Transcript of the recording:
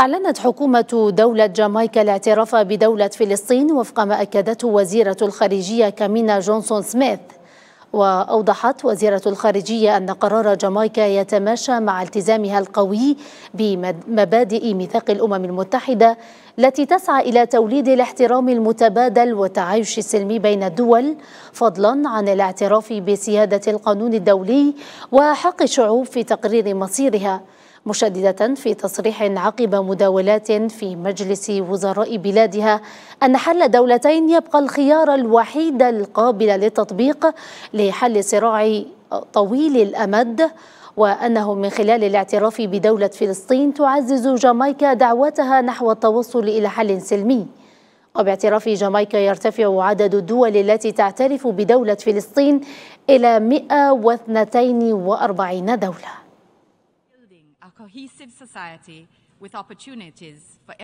أعلنت حكومة دولة جامايكا الاعتراف بدولة فلسطين وفق ما أكدته وزيرة الخارجية كامينا جونسون سميث وأوضحت وزيرة الخارجية أن قرار جامايكا يتماشى مع التزامها القوي بمبادئ ميثاق الأمم المتحدة التي تسعى إلى توليد الاحترام المتبادل والتعايش السلمي بين الدول فضلا عن الاعتراف بسيادة القانون الدولي وحق الشعوب في تقرير مصيرها مشددة في تصريح عقب مداولات في مجلس وزراء بلادها أن حل دولتين يبقى الخيار الوحيد القابل للتطبيق لحل صراع طويل الأمد وأنه من خلال الاعتراف بدولة فلسطين تعزز جامايكا دعوتها نحو التوصل إلى حل سلمي وباعتراف جامايكا يرتفع عدد الدول التي تعترف بدولة فلسطين إلى 142 دولة a cohesive society with opportunities for